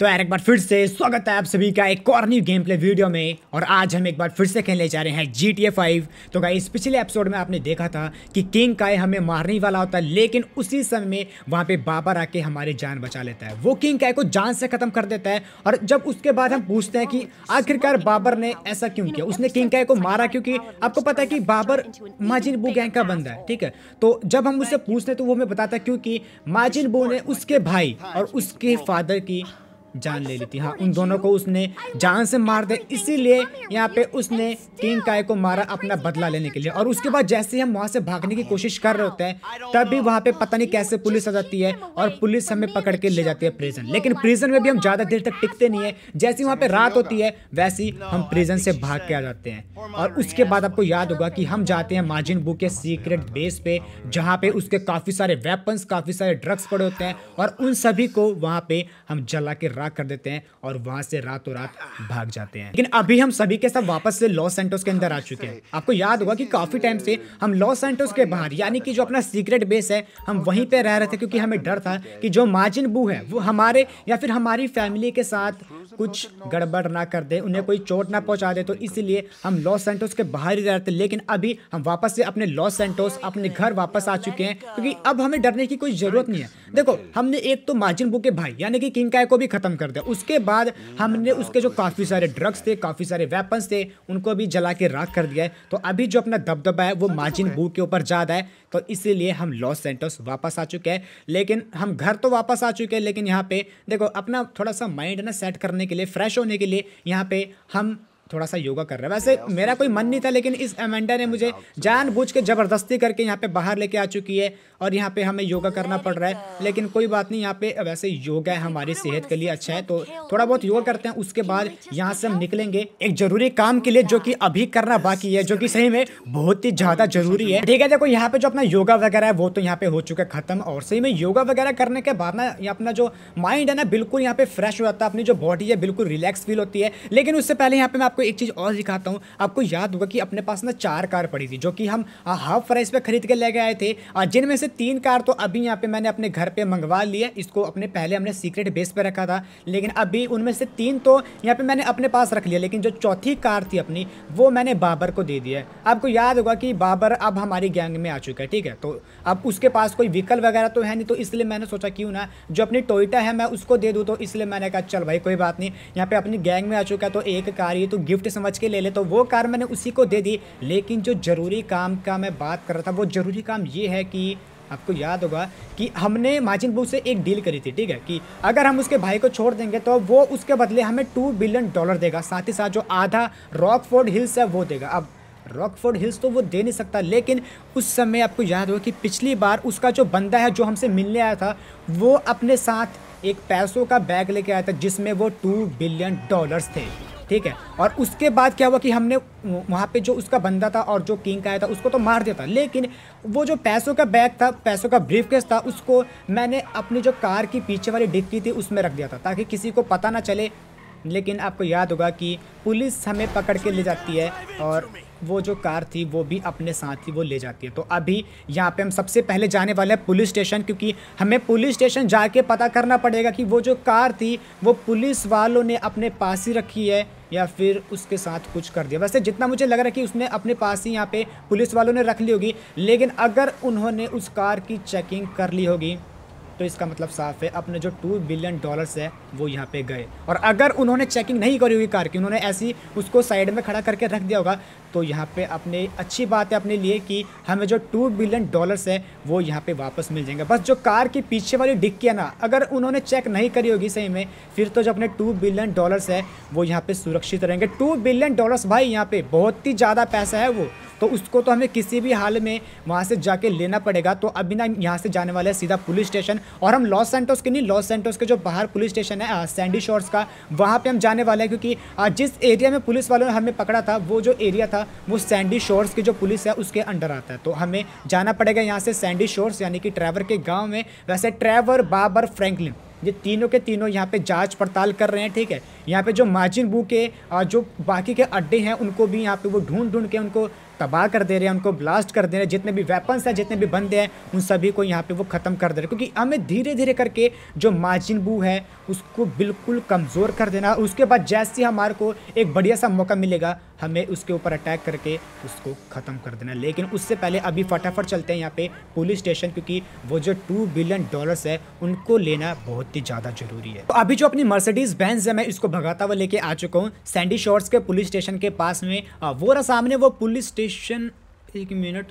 तो यार एक बार फिर से स्वागत है आप सभी का एक और न्यू गेम प्ले वीडियो में और आज हम एक बार फिर से खेलने जा रहे हैं जी टी ए फाइव तो इस पिछले एपिसोड में आपने देखा था कि किंग काय हमें मारने वाला होता है लेकिन उसी समय में वहाँ पे बाबर आके हमारी जान बचा लेता है वो किंग काय को जान से ख़त्म कर देता है और जब उसके बाद हम पूछते हैं कि आखिरकार बाबर ने ऐसा क्यों किया उसने किंग काय को मारा क्योंकि आपको पता है कि बाबर माजिन बू गैंग का बंदा है ठीक है तो जब हम उससे पूछते हैं तो वो हमें बताता है क्योंकि माजिन बू ने उसके भाई और उसके फादर की जान ले ली थी हाँ उन दोनों को उसने जान से मार दे इसीलिए यहाँ पे उसने किंग काय को मारा अपना बदला लेने के लिए और उसके बाद जैसे हम वहाँ से भागने की कोशिश कर रहे होते हैं तभी वहाँ पे पता नहीं कैसे पुलिस आ जाती है और पुलिस हमें पकड़ के ले जाती है प्रिजन लेकिन प्रिजन में भी हम ज़्यादा देर तक टिकते नहीं है जैसी वहाँ पर रात होती है वैसी हम प्रिजन से भाग के आ जाते हैं और उसके बाद आपको याद होगा कि हम जाते हैं माजिन बू के सीक्रेट बेस पे जहाँ पे उसके काफ़ी सारे वेपन्स काफ़ी सारे ड्रग्स पड़े होते हैं और उन सभी को वहाँ पे हम जला के फरार कर देते हैं और वहां से रातों रात भाग जाते हैं लेकिन अभी हम सभी के साथ वापस से लॉस सेंटोस के अंदर आ चुके हैं आपको याद होगा कि काफी टाइम से हम लॉस सेंटोस के बाहर यानी कि जो अपना सीक्रेट बेस है हम वहीं पे रह रहे थे क्योंकि हमें डर था कि जो माजिन बू है वो हमारे या फिर हमारी फैमिली के साथ कुछ गड़बड़ ना कर दे उन्हें कोई चोट ना पहुंचा दे तो इसीलिए हम लॉस सेंटोस के बाहर ही रहते लेकिन अभी हम वापस से अपने लॉस सेंटोस अपने घर वापस आ चुके हैं क्योंकि अब हमें डरने की कोई ज़रूरत नहीं है देखो हमने एक तो माजिन बू के भाई यानी कि किंग काय को भी खत्म ख़त्म कर दिया उसके बाद हमने उसके जो काफ़ी सारे ड्रग्स थे काफ़ी सारे वेपन्स थे उनको भी जला के राख कर दिया है तो अभी जो अपना दबदबा है वो मार्जिन बू के ऊपर ज़्यादा है तो इसीलिए हम लॉस सेंटर्स वापस आ चुके हैं लेकिन हम घर तो वापस आ चुके हैं लेकिन यहाँ पे देखो अपना थोड़ा सा माइंड ना सेट करने के लिए फ्रेश होने के लिए यहाँ पे हम थोड़ा सा योगा कर रहा है वैसे मेरा कोई मन नहीं था लेकिन इस अमेंडा ने अच्छा मुझे जानबूझ के ज़बरदस्ती करके यहाँ पे बाहर लेके आ चुकी है और यहाँ पे हमें योगा करना पड़ रहा है लेकिन कोई बात नहीं यहाँ पे वैसे योगा है हमारी सेहत के लिए अच्छा है तो थोड़ा बहुत योगा करते हैं उसके बाद यहाँ से हम निकलेंगे एक ज़रूरी काम के लिए जो की अभी करना बाकी है जो की सही में बहुत ही ज़्यादा ज़रूरी है ठीक है देखो यहाँ पे जो अपना योगा वगैरह है वो तो यहाँ पे हो चुका है ख़त्म और सही में योगा वगैरह करने के बाद ना अपना जो माइंड है ना बिल्कुल यहाँ पे फ्रेश हो जाता है अपनी जो बॉडी है बिल्कुल रिलैक्स फील होती है लेकिन उससे पहले यहाँ पे मैं आपको एक चीज़ और दिखाता हूँ आपको याद होगा कि अपने पास ना चार कार पड़ी थी जो कि हम हाफ प्राइस पे खरीद के ले गए आए थे जिनमें से तीन कार तो अभी यहाँ पे मैंने अपने घर पे मंगवा लिया इसको अपने पहले हमने सीक्रेट बेस पे रखा था लेकिन अभी उनमें से तीन तो यहाँ पे मैंने अपने पास रख लिया लेकिन जो चौथी कार थी अपनी वो मैंने बाबर को दे दिया आपको याद होगा कि बाबर अब हमारी गैंग में आ चुका है ठीक है तो अब उसके पास कोई व्हीकल वगैरह तो है नहीं तो इसलिए मैंने सोचा क्यों ना जो अपनी टोयटा है मैं उसको दे दूँ तो इसलिए मैंने कहा चल भाई कोई बात नहीं यहाँ पर अपनी गैंग में आ चुका है तो एक कार ये तो गिफ्ट समझ के ले ले तो वो कार मैंने उसी को दे दी लेकिन जो ज़रूरी काम का मैं बात कर रहा था वो ज़रूरी काम ये है कि आपको याद होगा कि हमने माचिन बू से एक डील करी थी ठीक है कि अगर हम उसके भाई को छोड़ देंगे तो वो उसके बदले हमें टू बिलियन डॉलर देगा साथ ही साथ जो आधा रॉकफोर्ड हिल्स है वो देगा अब रॉकफोर्ड हिल्स तो वो दे नहीं सकता लेकिन उस समय आपको याद होगा कि पिछली बार उसका जो बंदा है जो हमसे मिलने आया था वो अपने साथ एक पैसों का बैग लेके आया था जिसमें वो टू बिलियन डॉलर्स थे ठीक है और उसके बाद क्या हुआ कि हमने वहाँ पे जो उसका बंदा था और जो किंग आया था उसको तो मार दिया था लेकिन वो जो पैसों का बैग था पैसों का ब्रीफ केस था उसको मैंने अपनी जो कार की पीछे वाली डिक्की थी उसमें रख दिया था ताकि किसी को पता ना चले लेकिन आपको याद होगा कि पुलिस हमें पकड़ के ले जाती है और वो जो कार थी वो भी अपने साथ ही वो ले जाती है तो अभी यहाँ पे हम सबसे पहले जाने वाले हैं पुलिस स्टेशन क्योंकि हमें पुलिस स्टेशन जाके पता करना पड़ेगा कि वो जो कार थी वो पुलिस वालों ने अपने पास ही रखी है या फिर उसके साथ कुछ कर दिया वैसे जितना मुझे लग रहा है कि उसने अपने पास ही यहाँ पे पुलिस वालों ने रख ली होगी लेकिन अगर उन्होंने उस कार की चेकिंग कर ली होगी तो इसका मतलब साफ है अपने जो टू बिलियन डॉलर्स है वो यहाँ पे गए और अगर उन्होंने चेकिंग नहीं करी हुई कार की उन्होंने ऐसी उसको साइड में खड़ा करके रख दिया होगा तो यहाँ पे अपने अच्छी बात है अपने लिए कि हमें जो टू बिलियन डॉलर्स है वो यहाँ पे वापस मिल जाएंगे बस जो कार की पीछे वाली डिक्की है ना अगर उन्होंने चेक नहीं करी होगी सही में फिर तो जो अपने टू बिलियन डॉलर्स है वो यहाँ पर सुरक्षित रहेंगे टू बिलियन डॉलर्स भाई यहाँ पर बहुत ही ज़्यादा पैसा है वो तो उसको तो हमें किसी भी हाल में वहाँ से जाके लेना पड़ेगा तो अभी ना यहाँ से जाने वाले सीधा पुलिस स्टेशन और हम लॉस सेंटोस के नहीं लॉस सेंटोस के जो बाहर पुलिस स्टेशन है सैंडी शॉर्ट्स का वहाँ पर हम जाने वाले हैं क्योंकि जिस एरिया में पुलिस वालों ने हमें पकड़ा था वो जो एरिया था वो सैंडी शोर्स की जो पुलिस है उसके अंडर आता है तो हमें जाना पड़ेगा यहाँ से सैंडी शोर्स यानी कि ट्रैवर के गाँव में वैसे ट्रैवर बाबर फ्रेंकलिन ये तीनों के तीनों यहाँ पे जांच पड़ताल कर रहे हैं ठीक है यहाँ पे जो माजिन बू के जो बाकी के अड्डे हैं उनको भी यहाँ पे वो ढूंढ ढूंढ के उनको तबाह कर दे रहे हैं उनको ब्लास्ट कर दे रहे हैं जितने भी वेपन्स हैं जितने भी बंदे हैं उन सभी को यहाँ पे वो ख़त्म कर दे रहे हैं क्योंकि हमें धीरे धीरे करके जो मार्जिन बू है उसको बिल्कुल कमज़ोर कर देना उसके बाद जैसे ही हमारे को एक बढ़िया सा मौका मिलेगा हमें उसके ऊपर अटैक करके उसको ख़त्म कर देना लेकिन उससे पहले अभी फटाफट चलते हैं यहाँ पर पुलिस स्टेशन क्योंकि वो जो टू बिलियन डॉलर्स है उनको लेना बहुत ही ज़्यादा ज़रूरी है तो अभी जो अपनी मर्सडीज़ बैंस है मैं इसको भगाता हुआ लेके आ चुका हूँ सैंडी शॉर्ट्स के पुलिस स्टेशन के पास में वो रहा सामने वो पुलिस स्टेशन स्टेशन एक मिनट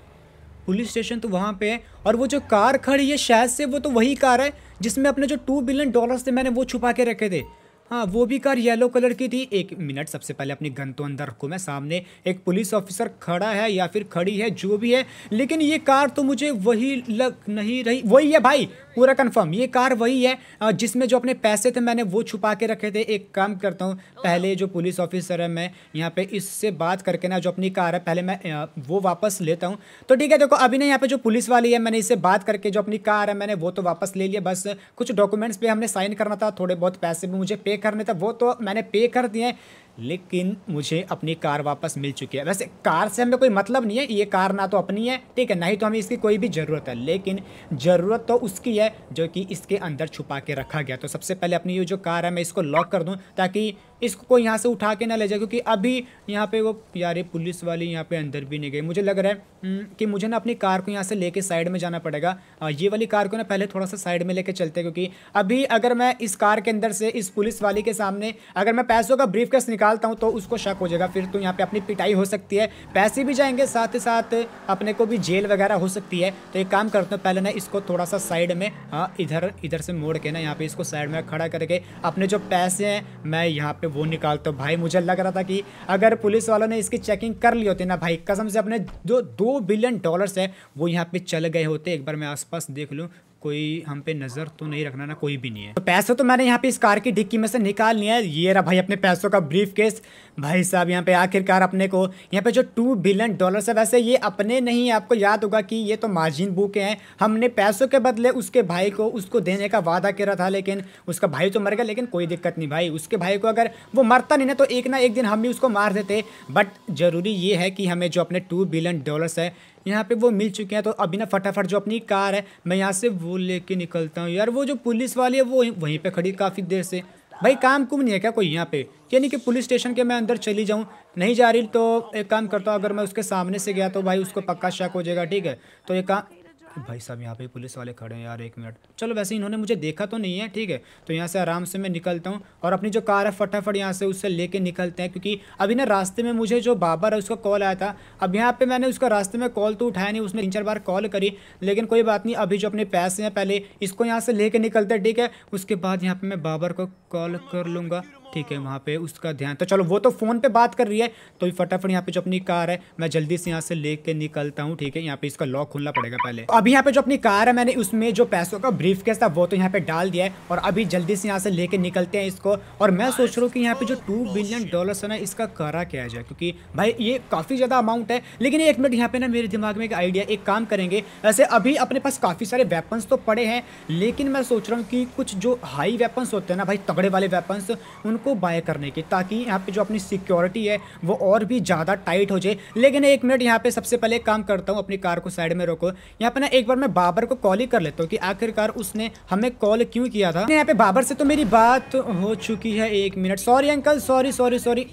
पुलिस स्टेशन तो वहाँ पे है और वो जो कार खड़ी है शायद से वो तो वही कार है जिसमें अपने जो टू बिलियन डॉलर्स थे मैंने वो छुपा के रखे थे हाँ वो भी कार येलो कलर की थी एक मिनट सबसे पहले अपनी गन तो अंदर रखो मैं सामने एक पुलिस ऑफिसर खड़ा है या फिर खड़ी है जो भी है लेकिन ये कार तो मुझे वही लग नहीं रही वही है भाई पूरा कंफर्म ये कार वही है जिसमें जो अपने पैसे थे मैंने वो छुपा के रखे थे एक काम करता हूँ पहले जो पुलिस ऑफिसर है मैं यहाँ पे इससे बात करके ना जो अपनी कार है पहले मैं वो वापस लेता हूँ तो ठीक है देखो अभी ना यहाँ पे जो पुलिस वाली है मैंने इससे बात करके जो अपनी कार है मैंने वो तो वापस ले लिया बस कुछ डॉक्यूमेंट्स भी हमने साइन करना था थोड़े बहुत पैसे भी मुझे पे करने थे वो तो मैंने पे कर दिए लेकिन मुझे अपनी कार वापस मिल चुकी है वैसे कार से हमें कोई मतलब नहीं है ये कार ना तो अपनी है ठीक है ना ही तो हमें इसकी कोई भी ज़रूरत है लेकिन ज़रूरत तो उसकी है जो कि इसके अंदर छुपा के रखा गया तो सबसे पहले अपनी ये जो कार है मैं इसको लॉक कर दूँ ताकि इसको कोई यहाँ से उठा के ना ले जाए क्योंकि अभी यहाँ पे वो यार पुलिस वाली यहाँ पे अंदर भी नहीं गई मुझे लग रहा है हम्म, कि मुझे ना अपनी कार को यहाँ से लेके साइड में जाना पड़ेगा ये वाली कार को ना पहले थोड़ा सा साइड में लेके चलते क्योंकि अभी अगर मैं इस कार के अंदर से इस पुलिस वाली के सामने अगर मैं पैसों का ब्रीफ केस निकालता हूँ तो उसको शक हो जाएगा फिर तो यहाँ पर अपनी पिटाई हो सकती है पैसे भी जाएंगे साथ ही साथ अपने को भी जेल वगैरह हो सकती है तो एक काम करते हैं पहले ना इसको थोड़ा सा साइड में हाँ, इधर इधर से मोड़ के ना यहाँ पर इसको साइड में खड़ा करके अपने जो पैसे हैं मैं यहाँ पर वो निकाल तो भाई मुझे लग रहा था कि अगर पुलिस वालों ने इसकी चेकिंग कर ली होती ना भाई कसम से अपने जो दो बिलियन डॉलर्स है वो यहाँ पे चल गए होते एक बार मैं आसपास देख लूँ कोई हम पे नज़र तो नहीं रखना ना कोई भी नहीं है तो पैसे तो मैंने यहाँ पे इस कार की डिक्की में से निकाल लिया है ये रहा भाई अपने पैसों का ब्रीफ केस भाई साहब यहाँ पे आखिरकार अपने को यहाँ पे जो टू बिलियन डॉलर्स है वैसे ये अपने नहीं आपको याद होगा कि ये तो मार्जिन बुक हैं हमने पैसों के बदले उसके भाई को उसको देने का वादा करा था लेकिन उसका भाई तो मर गया लेकिन कोई दिक्कत नहीं भाई उसके भाई को अगर वो मरता नहीं ना तो एक ना एक दिन हम भी उसको मार देते बट ज़रूरी ये है कि हमें जो अपने टू बिलियन डॉलर्स है यहाँ पे वो मिल चुके हैं तो अभी ना फटाफट जो अपनी कार है मैं यहाँ से वो लेके निकलता हूँ यार वो जो पुलिस वाली है वो वहीं पर खड़ी काफ़ी देर से भाई काम कुम नहीं है क्या कोई यहाँ पे यानी कि पुलिस स्टेशन के मैं अंदर चली जाऊँ नहीं जा रही तो एक काम करता हूँ अगर मैं उसके सामने से गया तो भाई उसको पक्का शक हो जाएगा ठीक है तो एक काम भाई साहब यहाँ पे पुलिस वाले खड़े हैं यार एक मिनट चलो वैसे इन्होंने मुझे देखा तो नहीं है ठीक है तो यहाँ से आराम से मैं निकलता हूँ और अपनी जो कार है फटाफट यहाँ से उससे लेके निकलते हैं क्योंकि अभी ना रास्ते में मुझे जो बाबर है उसका कॉल आया था अब यहाँ पर मैंने उसका रास्ते में कॉल तो उठाया नहीं उसने तीन चार बार कॉल करी लेकिन कोई बात नहीं अभी जो अपने पैसे हैं पहले इसको यहाँ से ले निकलते हैं ठीक है उसके बाद यहाँ पर मैं बाबर को कॉल कर लूँगा ठीक है वहाँ पे उसका ध्यान तो चलो वो तो फ़ोन पे बात कर रही है तो फटाफट यहाँ पे जो अपनी कार है मैं जल्दी से यहाँ से लेके निकलता हूँ ठीक है यहाँ पे इसका लॉक खोलना पड़ेगा पहले अभी यहाँ पे जो अपनी कार है मैंने उसमें जो पैसों का ब्रीफ केस था वो तो यहाँ पे डाल दिया है और अभी जल्दी से यहाँ से लेके निकलते हैं इसको और मैं सोच रहा हूँ कि यहाँ पे जो टू बिलियन डॉलर है ना इसका करा किया जाए क्योंकि भाई ये काफ़ी ज़्यादा अमाउंट है लेकिन एक मिनट यहाँ पे ना मेरे दिमाग में एक आइडिया एक काम करेंगे ऐसे अभी अपने पास काफ़ी सारे वेपन्स तो पड़े हैं लेकिन मैं सोच रहा हूँ कि कुछ जो हाई वेपन्स होते हैं ना भाई तगड़े वाले वेपन्स उन को बाय करने की ताकि यहाँ पे जो अपनी सिक्योरिटी है वो और भी ज़्यादा टाइट हो जाए लेकिन एक मिनट यहाँ पे सबसे पहले काम करता हूँ अपनी कार को साइड में रोको यहाँ पे ना एक बार मैं बाबर को कॉल ही कर लेता हूँ कि आखिरकार उसने हमें कॉल क्यों किया था यहाँ पे बाबर से तो मेरी बात हो चुकी है एक minute sorry uncle sorry sorry sorry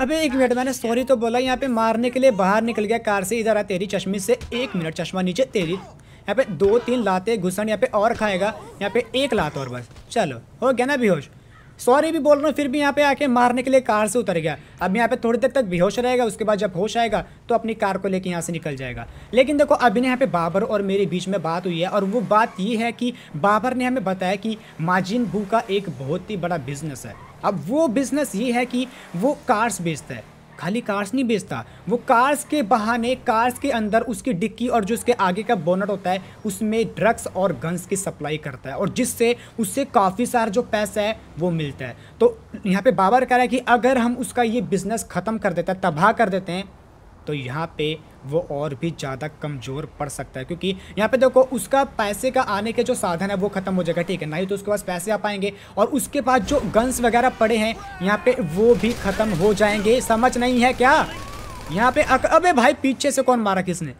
अबे एक मिनट मैंने सॉरी तो बोला यहाँ पे मारने के लिए बाहर निकल गया कार से इधर आ तेरी चश्मे से एक मिनट चश्मा नीचे तेरी यहाँ पे दो तीन लाते घुसन यहाँ पे और खाएगा यहाँ पे एक लात और बस चलो हो गया ना बेहोश सॉरी भी बोल रहा हूँ फिर भी यहाँ पे आके मारने के लिए कार से उतर गया अब यहाँ पे थोड़ी देर तक बेहोश रहेगा उसके बाद जब होश आएगा तो अपनी कार को लेके यहाँ से निकल जाएगा लेकिन देखो अभी ने यहाँ पे बाबर और मेरे बीच में बात हुई है और वो बात ये है कि बाबर ने हमें बताया कि माजिन भू का एक बहुत ही बड़ा बिजनेस है अब वो बिज़नेस ये है कि वो कार्स बेचता है खाली कार्स नहीं बेचता वो कार्स के बहाने कार्स के अंदर उसकी डिक्की और जो उसके आगे का बोनट होता है उसमें ड्रग्स और गन्स की सप्लाई करता है और जिससे उससे काफ़ी सारा जो पैसा है वो मिलता है तो यहाँ पे बाबर कह रहा है कि अगर हम उसका ये बिज़नेस ख़त्म कर देते हैं तबाह कर देते हैं तो यहाँ पे वो और भी ज़्यादा कमज़ोर पड़ सकता है क्योंकि यहाँ पे देखो उसका पैसे का आने के जो साधन है वो खत्म हो जाएगा ठीक है ना ही तो उसके पास पैसे आ पाएंगे और उसके पास जो गन्स वगैरह पड़े हैं यहाँ पे वो भी खत्म हो जाएंगे समझ नहीं है क्या यहाँ पे अक... अबे भाई पीछे से कौन मारा किसने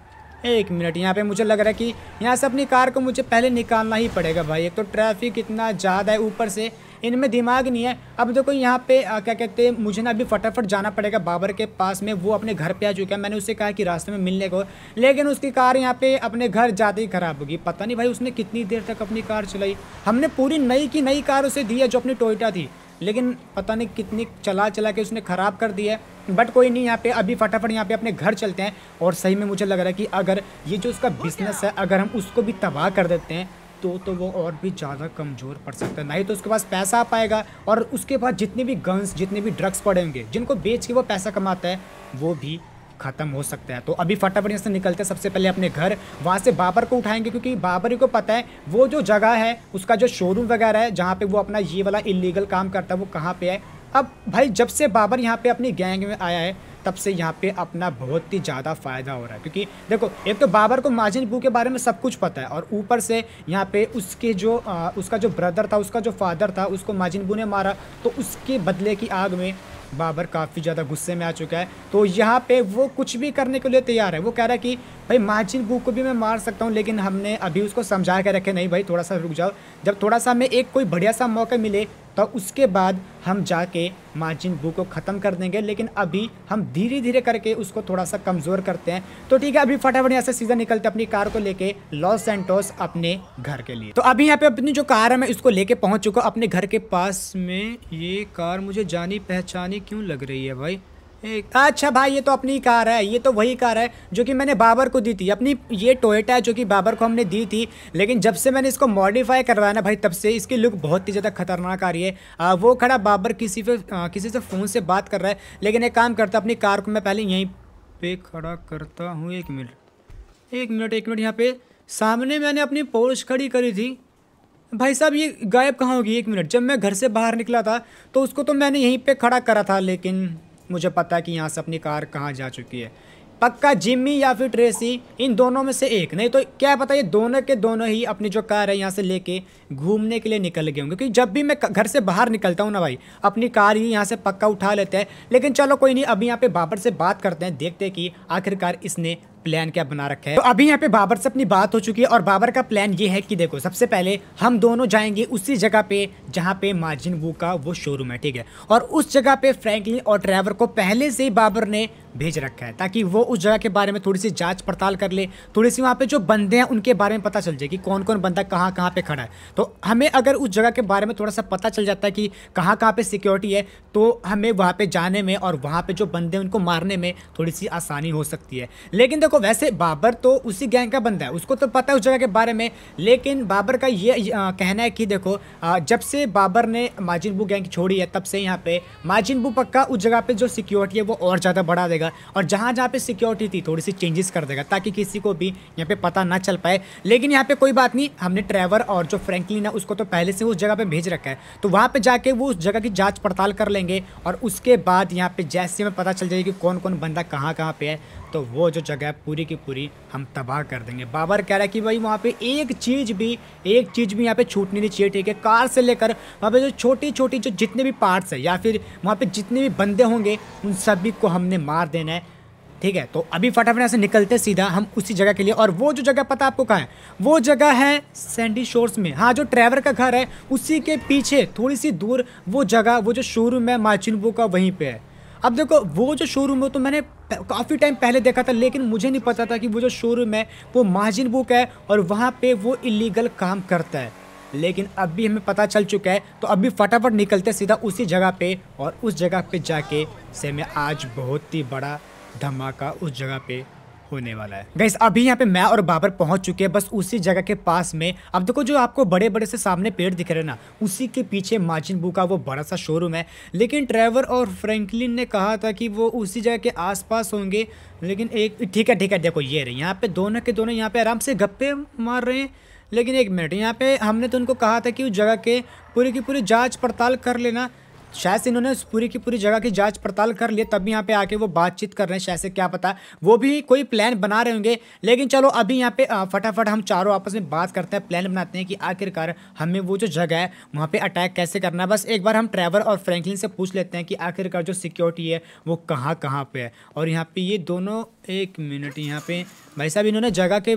एक मिनट यहाँ पे मुझे लग रहा है कि यहाँ से अपनी कार को मुझे पहले निकालना ही पड़ेगा भाई एक तो ट्रैफिक इतना ज़्यादा है ऊपर से इनमें दिमाग नहीं है अब देखो यहाँ पे आ, क्या कहते हैं मुझे ना अभी फटाफट जाना पड़ेगा बाबर के पास में वो अपने घर पे आ चुका है मैंने उससे कहा कि रास्ते में मिलने को लेकिन उसकी कार यहाँ पे अपने घर जाते ही ख़राब होगी पता नहीं भाई उसने कितनी देर तक अपनी कार चलाई हमने पूरी नई की नई कार उसे दी है जो अपनी टोयटा थी लेकिन पता नहीं कितनी चला चला के उसने ख़राब कर दिया है बट कोई नहीं यहाँ पे अभी फटाफट यहाँ पे अपने घर चलते हैं और सही में मुझे लग रहा है कि अगर ये जो उसका बिजनेस है अगर हम उसको भी तबाह कर देते हैं तो तो वो और भी ज़्यादा कमज़ोर पड़ सकता है नहीं तो उसके पास पैसा आ पाएगा और उसके पास जितने भी गन्स जितने भी ड्रग्स पड़े होंगे जिनको बेच के वो पैसा कमाता है वो भी ख़त्म हो सकता है तो अभी फटाफट यहाँ से निकलते हैं सबसे पहले अपने घर वहाँ से बाबर को उठाएंगे क्योंकि बाबर को पता है वो जो जगह है उसका जो शोरूम वगैरह है जहाँ पे वो अपना ये वाला इलीगल काम करता है वो कहाँ पे है अब भाई जब से बाबर यहाँ पे अपनी गैंग में आया है तब से यहाँ पे अपना बहुत ही ज़्यादा फ़ायदा हो रहा है क्योंकि देखो एक तो बाबर को माजिन बू के बारे में सब कुछ पता है और ऊपर से यहाँ पे उसके जो आ, उसका जो ब्रदर था उसका जो फादर था उसको माजिन बू ने मारा तो उसके बदले की आग में बाबर काफ़ी ज़्यादा गुस्से में आ चुका है तो यहाँ पे वो कुछ भी करने के लिए तैयार है वो कह रहा है कि भाई माजिन बू को भी मैं मार सकता हूँ लेकिन हमने अभी उसको समझा के रखे नहीं भाई थोड़ा सा रुक जाओ जब थोड़ा सा हमें एक कोई बढ़िया सा मौका मिले तो उसके बाद हम जाके मार्जिन बू को ख़त्म कर देंगे लेकिन अभी हम धीरे धीरे करके उसको थोड़ा सा कमज़ोर करते हैं तो ठीक है अभी फटाफट यहाँ से सीज़न निकलते अपनी कार को लेके लॉस सेंटोस अपने घर के लिए तो अभी यहाँ पे अपनी जो कार है मैं इसको लेके पहुँच चुका अपने घर के पास में ये कार मुझे जानी पहचानी क्यों लग रही है भाई एक अच्छा भाई ये तो अपनी कार है ये तो वही कार है जो कि मैंने बाबर को दी थी अपनी ये टोयोटा है जो कि बाबर को हमने दी थी लेकिन जब से मैंने इसको मॉडिफाई करवाया ना भाई तब से इसकी लुक बहुत ही ज़्यादा खतरनाक आ रही है आ, वो खड़ा बाबर किसी पे किसी से फ़ोन से बात कर रहा है लेकिन एक काम करता अपनी कार को मैं पहले यहीं पर खड़ा करता हूँ एक मिनट एक मिनट एक मिनट यहाँ पर सामने मैंने अपनी पोर्स खड़ी करी थी भाई साहब ये गायब कहाँ होगी एक मिनट जब मैं घर से बाहर निकला था तो उसको तो मैंने यहीं पे खड़ा करा था लेकिन मुझे पता है कि यहाँ से अपनी कार कहाँ जा चुकी है पक्का जिम्मी या फिर ट्रेसी इन दोनों में से एक नहीं तो क्या पता ये दोनों के दोनों ही अपनी जो कार है यहाँ से लेके घूमने के लिए निकल गए होंगे क्योंकि जब भी मैं घर से बाहर निकलता हूँ ना भाई अपनी कार ही यहाँ से पक्का उठा लेते हैं लेकिन चलो कोई नहीं अभी यहाँ पे बाबर से बात करते हैं देखते हैं कि आखिरकार इसने प्लान क्या बना रखा है तो अभी यहाँ पे बाबर से अपनी बात हो चुकी है और बाबर का प्लान ये है कि देखो सबसे पहले हम दोनों जाएंगे उसी जगह पे जहाँ पे मार्जिन वो का वो शोरूम है ठीक है और उस जगह पे फ्रैंकलिन और ड्राइवर को पहले से ही बाबर ने भेज रखा है ताकि वो उस जगह के बारे में थोड़ी सी जांच पड़ताल कर ले थोड़ी सी वहाँ पे जो बंदे हैं उनके बारे में पता चल जाए कि कौन कौन बंदा कहाँ कहाँ पे खड़ा है तो हमें अगर उस जगह के बारे में थोड़ा सा पता चल जाता है कि कहाँ कहाँ पे सिक्योरिटी है तो हमें वहाँ पे जाने में और वहाँ पे जो बंदे हैं उनको मारने में थोड़ी सी आसानी हो सकती है लेकिन देखो देखो वैसे बाबर तो उसी गैंग का बंदा है उसको तो पता है उस जगह के बारे में लेकिन बाबर का ये आ, कहना है कि देखो आ, जब से बाबर ने माजिन बू गैंग छोड़ी है तब से यहाँ पे बू पक्का उस जगह पे जो सिक्योरिटी है वो और ज़्यादा बढ़ा देगा और जहाँ जहाँ पे सिक्योरिटी थी थोड़ी सी चेंजेस कर देगा ताकि किसी को भी यहाँ पर पता ना चल पाए लेकिन यहाँ पर कोई बात नहीं हमने ट्रैवर और जो फ्रेंकली है उसको तो पहले से उस जगह पर भेज रखा है तो वहाँ पर जाके वो उस जगह की जाँच पड़ताल कर लेंगे और उसके बाद यहाँ पर जैसे हमें पता चल जाएगी कि कौन कौन बंदा कहाँ कहाँ पर है तो वो जो जगह पूरी की पूरी हम तबाह कर देंगे बाबर कह रहा है कि भाई वहाँ पे एक चीज़ भी एक चीज़ भी यहाँ पे छूटनी नहीं चाहिए ठीक है कार से लेकर वहाँ पे जो छोटी छोटी जो जितने भी पार्ट्स है या फिर वहाँ पे जितने भी बंदे होंगे उन सभी को हमने मार देना है ठीक है तो अभी फटाफट यहाँ से निकलते सीधा हम उसी जगह के लिए और वो जो जगह पता आपको कहाँ है वो जगह है सैंडी शोर्स में हाँ जो ट्रैवर का घर है उसी के पीछे थोड़ी सी दूर वो जगह वो जो शोरूम है माचिनबू का वहीं पर है अब देखो वो जो शोरूम है तो मैंने काफ़ी टाइम पहले देखा था लेकिन मुझे नहीं पता था कि वो जो शोरूम है वो मार्जिन बुक है और वहाँ पे वो इलीगल काम करता है लेकिन अब भी हमें पता चल चुका है तो अभी फटाफट निकलते सीधा उसी जगह पे और उस जगह पे जाके से मैं आज बहुत ही बड़ा धमाका उस जगह पे होने वाला है गैस अभी यहाँ पे मैं और बाबर पहुंच चुके हैं बस उसी जगह के पास में अब देखो जो आपको बड़े बड़े से सामने पेड़ दिख रहे हैं ना उसी के पीछे मार्जिन बू का वो बड़ा सा शोरूम है लेकिन ट्रेवर और फ्रैंकलिन ने कहा था कि वो उसी जगह के आसपास होंगे लेकिन एक ठीक है ठीक है देखो ये रही यहाँ पे दोनों के दोनों यहाँ पे आराम से गप्पे मार रहे हैं लेकिन एक मिनट यहाँ पे हमने तो उनको कहा था कि उस जगह के पूरी की पूरी जाँच पड़ताल कर लेना शायद से इन्होंने पूरी की पूरी जगह की जांच पड़ताल कर ली तभी यहाँ पे आके वो बातचीत कर रहे हैं शायद से क्या पता वो भी कोई प्लान बना रहे होंगे लेकिन चलो अभी यहाँ पे फटाफट हम चारों आपस में बात करते हैं प्लान बनाते हैं कि आखिरकार हमें वो जो जगह है वहाँ पर अटैक कैसे करना है बस एक बार हम ट्रैवर और फ्रैंकलिन से पूछ लेते हैं कि आखिरकार जो सिक्योरिटी है वो कहाँ कहाँ पर है और यहाँ पर ये दोनों एक मिनट यहाँ पे भाई साहब इन्होंने जगह के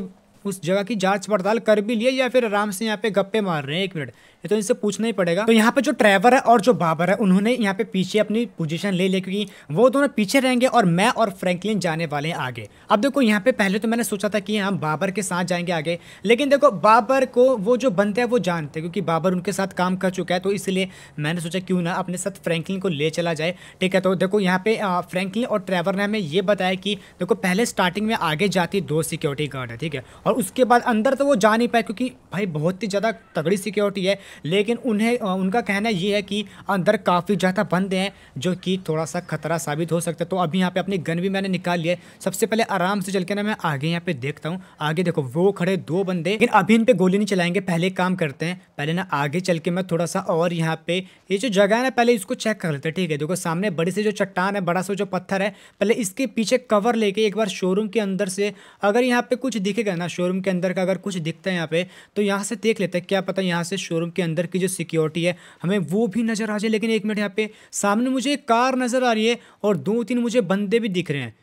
उस जगह की जांच पड़ताल कर भी लिए या फिर आराम से यहाँ पे गप्पे मार रहे हैं एक मिनट ये तो इनसे पूछना ही पड़ेगा तो यहाँ पे जो ट्रेवर है और जो बाबर है उन्होंने यहाँ पे पीछे अपनी पोजीशन ले लिया क्योंकि वो दोनों पीछे रहेंगे और मैं और फ्रैंकलिन जाने वाले हैं आगे अब देखो यहाँ पे पहले तो मैंने सोचा था कि हम बाबर के साथ जाएंगे आगे लेकिन देखो बाबर को वो जो बनते हैं वो जानते हैं क्योंकि बाबर उनके साथ काम कर चुका है तो इसलिए मैंने सोचा क्यों ना अपने साथ फ्रेंकलिन को ले चला जाए ठीक है तो देखो यहाँ पे फ्रेंकलिन और ट्रेवर ने हमें ये बताया कि देखो पहले स्टार्टिंग में आगे जाती दो सिक्योरिटी गार्ड है ठीक है और उसके बाद अंदर तो वो जा नहीं पाए क्योंकि भाई बहुत ही ज़्यादा तगड़ी सिक्योरिटी है लेकिन उन्हें उनका कहना ये है कि अंदर काफ़ी ज़्यादा बंदे हैं जो कि थोड़ा सा खतरा साबित हो सकता है तो अभी यहाँ पे अपनी गन भी मैंने निकाल लिया है सबसे पहले आराम से चल के ना मैं आगे यहाँ पे देखता हूँ आगे देखो वो खड़े दो बंदे लेकिन अभी इन पर गोली नहीं चलाएंगे पहले काम करते हैं पहले ना आगे चल के मैं थोड़ा सा और यहाँ पे ये जो जगह है ना पहले इसको चेक कर लेते हैं ठीक है देखो सामने बड़ी सी जो चट्टान है बड़ा सा जो पत्थर है पहले इसके पीछे कवर लेके एक बार शोरूम के अंदर से अगर यहाँ पे कुछ दिखेगा ना शोरूम के अंदर का अगर कुछ दिखता है यहाँ पे तो यहाँ से देख लेते हैं क्या पता यहाँ से शोरूम के अंदर की जो सिक्योरिटी है हमें वो भी नज़र आ जाए लेकिन एक मिनट यहाँ पे सामने मुझे एक कार नज़र आ रही है और दो तीन मुझे बंदे भी दिख रहे हैं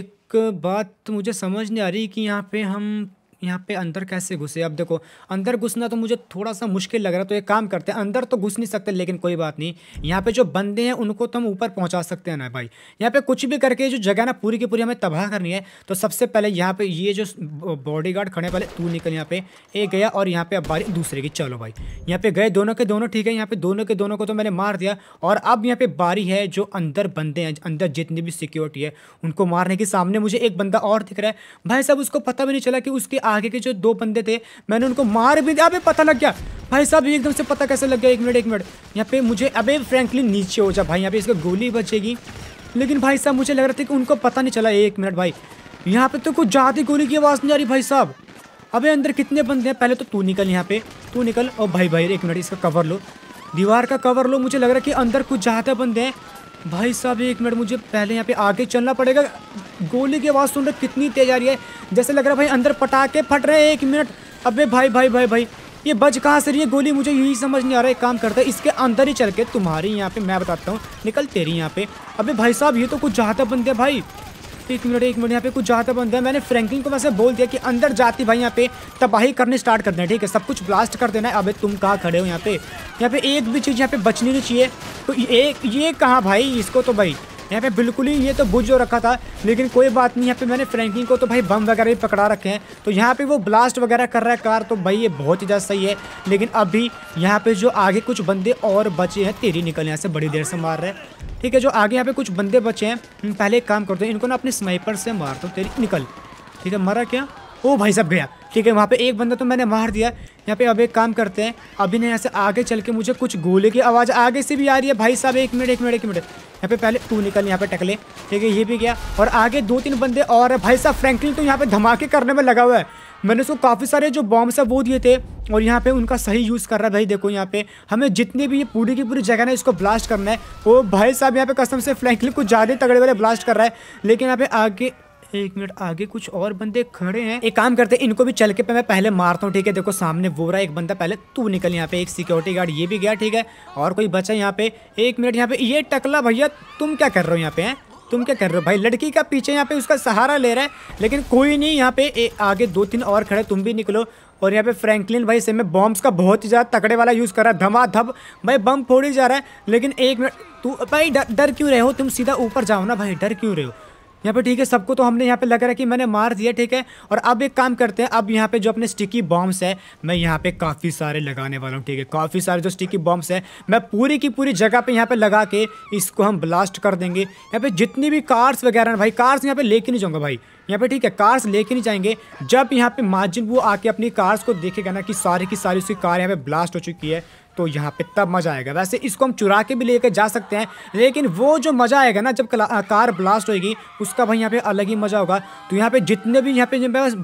एक बात मुझे समझ नहीं आ रही कि यहाँ पे हम यहाँ पे अंदर कैसे घुसे अब देखो अंदर घुसना तो मुझे थोड़ा सा मुश्किल लग रहा है तो ये काम करते हैं अंदर तो घुस नहीं सकते लेकिन कोई बात नहीं यहाँ पे जो बंदे हैं उनको तो हम ऊपर पहुँचा सकते हैं ना भाई यहाँ पे कुछ भी करके जो जगह ना पूरी की पूरी हमें तबाह करनी है तो सबसे पहले यहाँ पे ये जो बॉडी गार्ड खड़े पहले तू निकल यहाँ पे एक गया और यहाँ पे अब बारी दूसरे की चलो भाई यहाँ पे गए दोनों के दोनों ठीक है यहाँ पे दोनों के दोनों को तो मैंने मार दिया और अब यहाँ पे बारी है जो अंदर बंदे हैं अंदर जितनी भी सिक्योरिटी है उनको मारने के सामने मुझे एक बंदा और दिख रहा है भाई साहब उसको पता भी नहीं चला कि उसके आगे के जो दो बंदे थे मैंने उनको मार भी दिया अबे पता लग गया भाई साहब एकदम से पता कैसे लग गया एक मिनट एक मिनट यहाँ पे मुझे अबे फ्रैंकली नीचे हो जा भाई यहाँ पे इसका गोली बचेगी लेकिन भाई साहब मुझे लग रहा था कि उनको पता नहीं चला एक मिनट भाई यहाँ पे तो कुछ ज़्यादा गोली की आवाज़ नहीं आ रही भाई साहब अबे अंदर कितने बंदे हैं पहले तो तू निकल यहाँ पे तू निकल और भाई भाई एक मिनट इसका कवर लो दीवार का कवर लो मुझे लग रहा है कि अंदर कुछ ज़्यादा बंदे हैं भाई साहब एक मिनट मुझे पहले यहाँ पे आगे चलना पड़ेगा गोली की आवाज़ सुन रहे कितनी तेज आ रही है जैसे लग रहा है भाई अंदर पटाखे फट रहे हैं एक मिनट अबे भाई भाई भाई भाई ये बज कहाँ से रही है गोली मुझे यही समझ नहीं आ रहा है काम करता है इसके अंदर ही चल के तुम्हारी यहाँ पे मैं बताता हूँ निकल तेरी यहाँ पे अबे भाई साहब ये तो कुछ चाहता बंदे भाई तो एक मिनट एक मिनट यहाँ पे कुछ ज़्यादा बंद है मैंने फ्रैंकलिन को वैसे बोल दिया कि अंदर जाती भाई यहाँ पे तबाही करनी स्टार्ट कर देना ठीक है सब कुछ ब्लास्ट कर देना है अबे तुम कहाँ खड़े हो यहाँ पे यहाँ पे एक भी चीज़ यहाँ पे बचनी नहीं चाहिए तो ये ये कहाँ भाई इसको तो भाई यहाँ पे बिल्कुल ही ये तो बुझ जो रखा था लेकिन कोई बात नहीं यहाँ पे मैंने फ्रैंकिंग को तो भाई बम वगैरह भी पकड़ा रखे हैं तो यहाँ पे वो ब्लास्ट वगैरह कर रहा है कार तो भाई ये बहुत ही ज़्यादा सही है लेकिन अभी यहाँ पे जो आगे कुछ बंदे और बचे हैं तेरी निकल यहाँ से बड़ी देर से मार रहे हैं ठीक है जो आगे यहाँ पे कुछ बंदे बचे हैं पहले एक काम करते हैं इनको ना अपने स्नाइपर से मार दो तेरी निकल ठीक है मरा क्या ओ भाई साहब गया ठीक है वहाँ पे एक बंदा तो मैंने मार दिया यहाँ पे अब एक काम करते हैं अभी ना यहाँ से आगे चल के मुझे कुछ गोले की आवाज़ आगे से भी आ रही है भाई साहब एक मिनट एक मिनट एक मिनट यहाँ पे पहले तू निकल यहाँ पे टकले ठीक है ये भी गया और आगे दो तीन बंदे और भाई साहब फ्रैंकलिन तो यहाँ पे धमाके करने में लगा हुआ है मैंने उसको काफ़ी सारे जो बॉम्ब्स है वो दिए थे और यहाँ पे उनका सही यूज़ कर रहा है भाई देखो यहाँ पे हमें जितने भी ये पूरी की पूरी जगह ना इसको ब्लास्ट करना है वो भाई साहब यहाँ पे कसम से फ्लैंक क्लिप कुछ ज़्यादा तगड़े वाले ब्लास्ट कर रहा है लेकिन यहाँ पे आगे एक मिनट आगे कुछ और बंदे खड़े हैं एक काम करते हैं इनको भी चल के पे मैं पहले मारता हूँ ठीक है देखो सामने वो रहा एक बंदा पहले तू निकल यहाँ पे एक सिक्योरिटी गार्ड ये भी गया ठीक है और कोई बचा यहाँ पे एक मिनट यहाँ पे ये टकला भैया तुम क्या कर रहे हो यहाँ पे हैं तुम क्या कर रहे हो भाई लड़की का पीछे यहाँ पे उसका सहारा ले रहा है लेकिन कोई नहीं यहाँ पे आगे दो तीन और खड़े तुम भी निकलो और यहाँ पे फ्रैंकलिन भाई सेम में बॉम्ब्स का बहुत ही ज़्यादा तकड़े वाला यूज़ कर रहा है धब भाई बम फोड़ ही जा रहा है लेकिन एक मिनट तू भाई डर क्यों रहे हो तुम सीधा ऊपर जाओ ना भाई डर क्यों रहे हो यहाँ पे ठीक है सबको तो हमने यहाँ पे लग रहा है कि मैंने मार दिया ठीक है और अब एक काम करते हैं अब यहाँ पे जो अपने स्टिकी बॉम्ब्स है मैं यहाँ पे काफ़ी सारे लगाने वाला हूँ ठीक है काफ़ी सारे जो स्टिकी बॉम्ब्स है मैं पूरी की पूरी जगह पे यहाँ पे लगा के इसको हम ब्लास्ट कर देंगे यहाँ पे जितनी भी कार्स वगैरह भाई कार्स यहाँ पर लेके नहीं जाऊँगा भाई यहाँ पे ठीक है कार्स लेके नहीं जाएंगे जब यहाँ पे मार्जिन वो आके अपनी कार्स को देखेगा ना कि सारी की सारी उसकी कार यहाँ पे ब्लास्ट हो चुकी है तो यहाँ पे तब मज़ा आएगा वैसे इसको हम चुरा के भी लेके जा सकते हैं लेकिन वो जो मज़ा आएगा ना जब कार ब्लास्ट होएगी उसका भाई यहाँ पे अलग ही मज़ा होगा तो यहाँ पे जितने भी यहाँ पे मेरे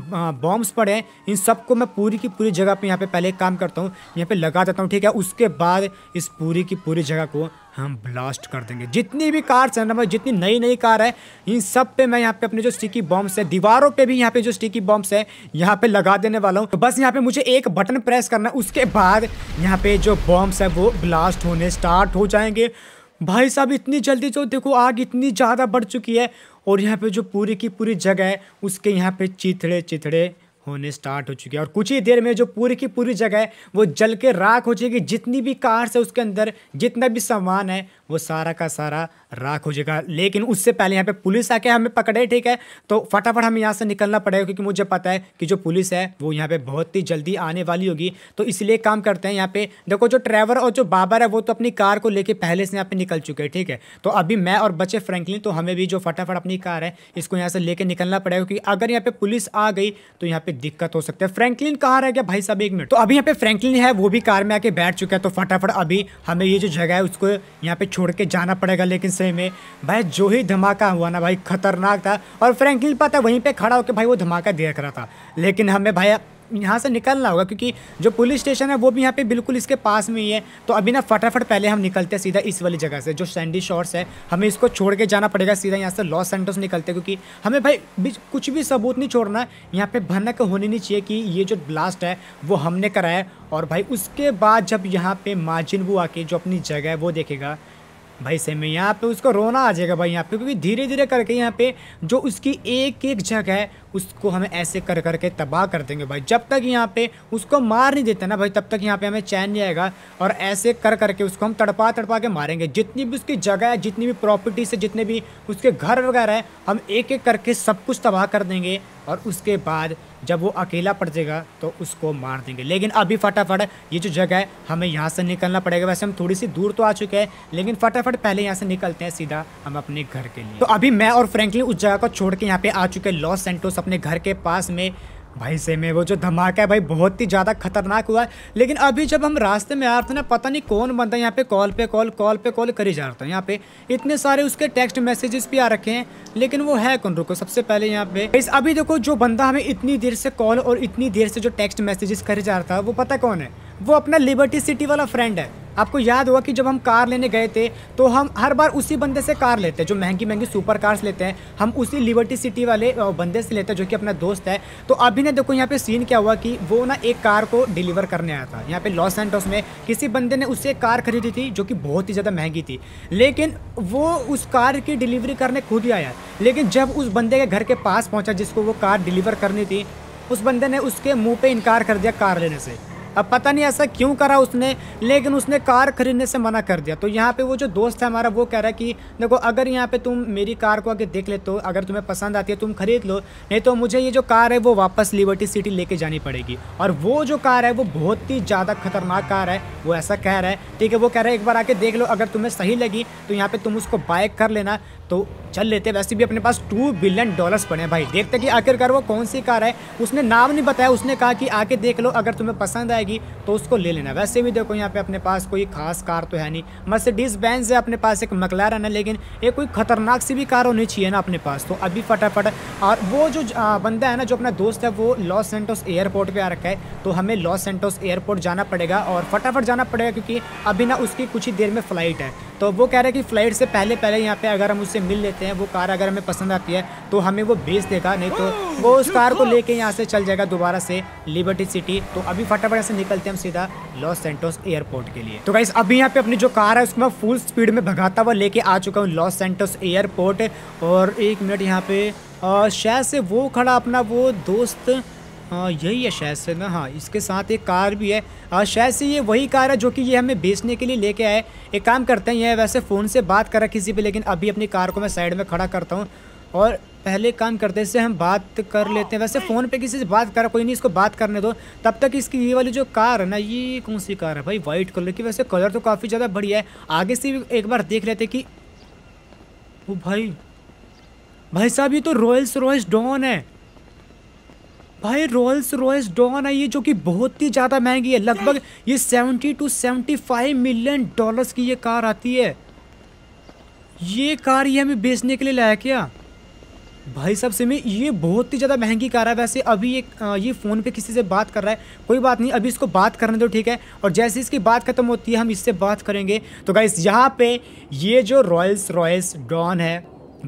बॉम्ब्स पड़े हैं इन सबको मैं पूरी की पूरी जगह पे यहाँ पे पहले काम करता हूँ यहाँ पे लगा देता हूँ ठीक है उसके बाद इस पूरी की पूरी जगह को हम ब्लास्ट कर देंगे जितनी भी कार्स हैं ना जितनी नई नई कार है इन सब पे मैं यहाँ पे अपने जो स्टिकी बॉम्ब्स है दीवारों पे भी यहाँ पे जो स्टिकी बॉम्ब्स है यहाँ पे लगा देने वाला हूँ तो बस यहाँ पे मुझे एक बटन प्रेस करना है उसके बाद यहाँ पे जो बॉम्ब्स है वो ब्लास्ट होने स्टार्ट हो जाएंगे भाई साहब इतनी जल्दी जो तो देखो आग इतनी ज़्यादा बढ़ चुकी है और यहाँ पे जो पूरी की पूरी जगह है उसके यहाँ पे चिथड़े चिथड़े होने स्टार्ट हो चुकी है और कुछ ही देर में जो पूरी की पूरी जगह है वो जल के राख हो जाएगी जितनी भी कार्स है उसके अंदर जितना भी सामान है वो सारा का सारा राख हो जाएगा लेकिन उससे पहले यहाँ पे पुलिस आके हमें पकड़े ठीक है तो फटाफट हमें यहाँ से निकलना पड़ेगा क्योंकि मुझे पता है कि जो पुलिस है वो यहाँ पे बहुत ही जल्दी आने वाली होगी तो इसलिए काम करते हैं यहाँ पे देखो जो ट्रैवर और जो बाबर है वो तो अपनी कार को लेके पहले से यहाँ पे निकल चुके हैं ठीक है तो अभी मैं और बच्चे फ्रेंकली तो हमें भी जो फटाफट अपनी कार है इसको यहाँ से लेके निकलना पड़ेगा क्योंकि अगर यहाँ पे पुलिस आ गई तो यहाँ पे दिक्कत हो सकती है फ्रैंकलिन कहाँ रह गया भाई साहब एक मिनट तो अभी यहाँ पे फ्रैंकलिन है वो भी कार में आके बैठ चुका है तो फटाफट अभी हमें ये जो जगह है उसको यहाँ पे छोड़ के जाना पड़ेगा लेकिन सही में भाई जो ही धमाका हुआ ना भाई खतरनाक था और फ्रेंकलिन पता वहीं पर खड़ा होकर भाई वो धमाका देख रहा था लेकिन हमें भाई यहाँ से निकलना होगा क्योंकि जो पुलिस स्टेशन है वो भी यहाँ पे बिल्कुल इसके पास में ही है तो अभी ना फटाफट पहले हम निकलते हैं सीधा इस वाली जगह से जो सैंडी शॉर्ट्स है हमें इसको छोड़ के जाना पड़ेगा सीधा यहाँ से लॉस सेंटर्स निकलते हैं क्योंकि हमें भाई बीच कुछ भी सबूत नहीं छोड़ना यहाँ पर भनक होनी नहीं चाहिए कि ये जो ब्लास्ट है वो हमने कराया और भाई उसके बाद जब यहाँ पर माजिन वो आके जो अपनी जगह है वो देखेगा भाई सेम में यहाँ पे उसको रोना आ जाएगा भाई यहाँ पे क्योंकि धीरे धीरे करके यहाँ पे जो उसकी एक एक जगह है उसको हमें ऐसे कर करके तबाह कर देंगे भाई जब तक यहाँ पे उसको मार नहीं देते ना भाई तब तक यहाँ पे हमें चैन नहीं आएगा और ऐसे कर करके उसको हम तड़पा तड़पा के मारेंगे जितनी भी उसकी जगह है जितनी भी प्रॉपर्टी से जितने भी उसके घर वगैरह है हम एक एक करके सब कुछ तबाह कर देंगे और उसके बाद जब वो अकेला पड़ जाएगा तो उसको मार देंगे लेकिन अभी फटाफट ये जो जगह है हमें यहाँ से निकलना पड़ेगा वैसे हम थोड़ी सी दूर तो आ चुके हैं लेकिन फटाफट पहले यहाँ से निकलते हैं सीधा हम अपने घर के लिए तो अभी मैं और फ्रेंकली उस जगह को छोड़ के यहाँ पे आ चुके हैं लॉस सेंटोस अपने घर के पास में भाई से में वो जो धमाका है भाई बहुत ही ज़्यादा खतरनाक हुआ है लेकिन अभी जब हम रास्ते में आ रहे थे ना पता नहीं कौन बंदा यहाँ पे कॉल पे कॉल कॉल पे कॉल करी जा रहा था यहाँ पे इतने सारे उसके टेक्स्ट मैसेजेस भी आ रखे हैं लेकिन वो है कौन रुको सबसे पहले यहाँ पे इस अभी देखो जो बंदा हमें इतनी देर से कॉल और इतनी देर से जो टेक्स्ट मैसेजेस करे जा रहा था वो पता कौन है वो अपना लिबर्टी सिटी वाला फ्रेंड है आपको याद हुआ कि जब हम कार लेने गए थे तो हम हर बार उसी बंदे से कार लेते हैं जो महंगी महंगी सुपर कार्स लेते हैं हम उसी लिबर्टी सिटी वाले बंदे से लेते हैं जो कि अपना दोस्त है तो अभी ने देखो यहाँ पे सीन क्या हुआ कि वो ना एक कार को डिलीवर करने आया था यहाँ पे लॉस एंटोस में किसी बंदे ने उससे कार खरीदी थी जो कि बहुत ही ज़्यादा महंगी थी लेकिन वो उस कार की डिलीवरी करने खुद ही आया लेकिन जब उस बंदे के घर के पास पहुँचा जिसको वो कार डिलीवर करनी थी उस बंदे ने उसके मुँह पर इनकार कर दिया कार लेने से अब पता नहीं ऐसा क्यों करा उसने लेकिन उसने कार खरीदने से मना कर दिया तो यहाँ पे वो जो दोस्त है हमारा वो कह रहा है कि देखो अगर यहाँ पे तुम मेरी कार को आगे देख लेते हो अगर तुम्हें पसंद आती है तुम खरीद लो नहीं तो मुझे ये जो कार है वो वापस लिबर्टी सिटी लेके जानी पड़ेगी और वो जो कार है वो बहुत ही ज़्यादा खतरनाक कार है वो ऐसा कह रहा है ठीक है वो कह रहा है एक बार आके देख लो अगर तुम्हें सही लगी तो यहाँ पर तुम उसको बाइक कर लेना तो चल लेते हैं वैसे भी अपने पास टू बिलियन डॉलर्स पड़े हैं भाई देखते कि आखिरकार वो कौन सी कार है उसने नाम नहीं बताया उसने कहा कि आके देख लो अगर तुम्हें पसंद आएगी तो उसको ले लेना वैसे भी देखो यहाँ पे अपने पास कोई खास कार तो है नहीं मर्सिडीज बैंस है अपने पास एक मकलैरन है लेकिन ये कोई खतरनाक सी भी कार होनी चाहिए ना अपने पास तो अभी फटाफट और वो जो बंदा है ना जो अपना दोस्त है वो लॉस सेंटोस एयरपोर्ट पर आ रखा है तो हमें लॉस सेंटोस एयरपोर्ट जाना पड़ेगा और फटाफट जाना पड़ेगा क्योंकि अभी ना उसकी कुछ ही देर में फ़्लाइट है तो वो कह रहे हैं कि फ़्लाइट से पहले पहले यहाँ पे अगर हम उससे मिल लेते हैं वो कार अगर हमें पसंद आती है तो हमें वो बेच देगा नहीं तो वो उस कार को लेके यहाँ से चल जाएगा दोबारा से लिबर्टी सिटी तो अभी फटाफट यहाँ से निकलते हैं हम सीधा लॉस सेंटोस एयरपोर्ट के लिए तो गाइस अभी यहाँ पे अपनी जो कार है उसमें फुल स्पीड में भगाता हुआ लेके आ चुका हूँ लॉस सेंटोस एयरपोर्ट और एक मिनट यहाँ पे शायद से वो खड़ा अपना वो दोस्त हाँ यही है शायद से ना हाँ इसके साथ एक कार भी है और शायद से ये वही कार है जो कि ये हमें बेचने के लिए लेके आए एक काम करते हैं ये वैसे फ़ोन से बात करा किसी पे लेकिन अभी अपनी कार को मैं साइड में खड़ा करता हूँ और पहले काम करते से हम बात कर लेते हैं वैसे फ़ोन पे किसी से बात करा कोई नहीं इसको बात करने दो तब तक इसकी ये वाली जो कार है ना ये कौन सी कार है भाई वाइट कलर की वैसे कलर तो काफ़ी ज़्यादा बढ़िया है आगे से भी एक बार देख लेते कि वो भाई भाई साहब ये तो रॉयल्स रॉयल्स डॉन है भाई रॉयल्स रॉयस डॉन है ये जो कि बहुत ही ज़्यादा महंगी है लगभग ये seventy two seventy five million dollars की ये कार आती है ये कार ये हमें बेचने के लिए लाया क्या भाई साहब मैं ये बहुत ही ज़्यादा महंगी कार है वैसे अभी ये ये फ़ोन पे किसी से बात कर रहा है कोई बात नहीं अभी इसको बात करने दो ठीक है और जैसे इसकी बात ख़त्म होती है हम इससे बात करेंगे तो गाइस यहाँ पे ये जो रॉयल्स रॉयस डॉन है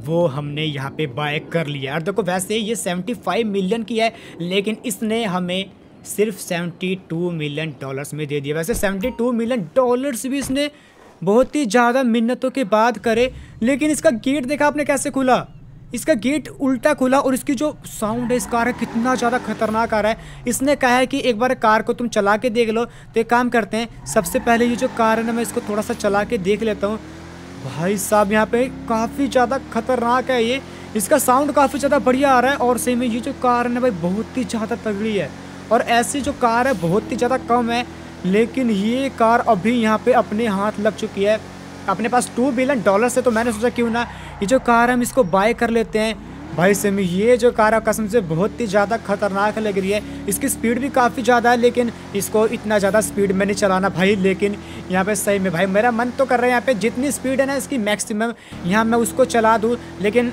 वो हमने यहाँ पे बाय कर लिया और देखो वैसे ये 75 मिलियन की है लेकिन इसने हमें सिर्फ 72 मिलियन डॉलर्स में दे दिया वैसे 72 मिलियन डॉलर्स भी इसने बहुत ही ज़्यादा मिन्नतों के बाद करे लेकिन इसका गेट देखा आपने कैसे खुला इसका गेट उल्टा खुला और इसकी जो साउंड है इस कार का कितना ज़्यादा खतरनाक आ रहा है इसने कहा है कि एक बार कार को तुम चला के देख लो तो एक काम करते हैं सबसे पहले ये जो कार है ना मैं इसको थोड़ा सा चला के देख लेता हूँ भाई साहब यहाँ पे काफ़ी ज़्यादा खतरनाक है ये इसका साउंड काफ़ी ज़्यादा बढ़िया आ रहा है और सेम ये जो कार है ना भाई बहुत ही ज़्यादा तगड़ी है और ऐसी जो कार है बहुत ही ज़्यादा कम है लेकिन ये कार अभी यहाँ पे अपने हाथ लग चुकी है अपने पास टू बिलियन डॉलर से तो मैंने सोचा क्यों ना ये जो कार है हम इसको बाय कर लेते हैं भाई सेमी ये जो कार कसम से बहुत ही ज़्यादा खतरनाक लग रही है इसकी स्पीड भी काफ़ी ज़्यादा है लेकिन इसको इतना ज़्यादा स्पीड में नहीं चलाना भाई लेकिन यहाँ पे सही में भाई मेरा मन तो कर रहा है यहाँ पे जितनी स्पीड है ना इसकी मैक्सिमम यहाँ मैं उसको चला दूँ लेकिन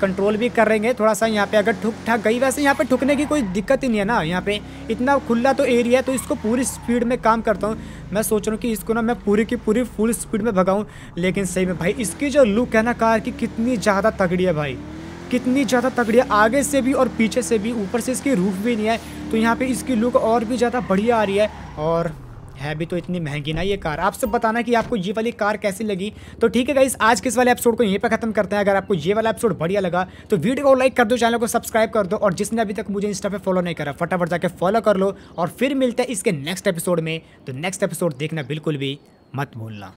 कंट्रोल भी कर रहेंगे थोड़ा सा यहाँ पे अगर ठुक ठाक गई वैसे यहाँ पे ठुकने की कोई दिक्कत ही नहीं है ना यहाँ पे इतना खुला तो एरिया है तो इसको पूरी स्पीड में काम करता हूँ मैं सोच रहा हूँ कि इसको ना मैं पूरी की पूरी फुल स्पीड में भगाऊँ लेकिन सही में भाई इसकी जो लुक है ना कार की कितनी ज़्यादा तगड़ी है भाई कितनी ज़्यादा तगड़ी है आगे से भी और पीछे से भी ऊपर से इसकी रूफ भी नहीं है तो यहाँ पे इसकी लुक और भी ज़्यादा बढ़िया आ रही है और है भी तो इतनी महंगी ना ये कार आप सब बताना कि आपको ये वाली कार कैसी लगी तो ठीक है गाइस आज के इस वाले एपिसोड को यहीं पे खत्म करते हैं अगर आपको ये वाला एपिसोड बढ़िया लगा तो वीडियो को लाइक कर दो चैनल को सब्सक्राइब कर दो और जिसने अभी तक मुझे इंस्टा पे फॉलो नहीं करा फटाफट जाके फॉलो कर लो और फिर मिलते हैं इसके नेक्स्ट एपिसोड में तो नेक्स्ट एपिसोड देखना बिल्कुल भी मत भूलना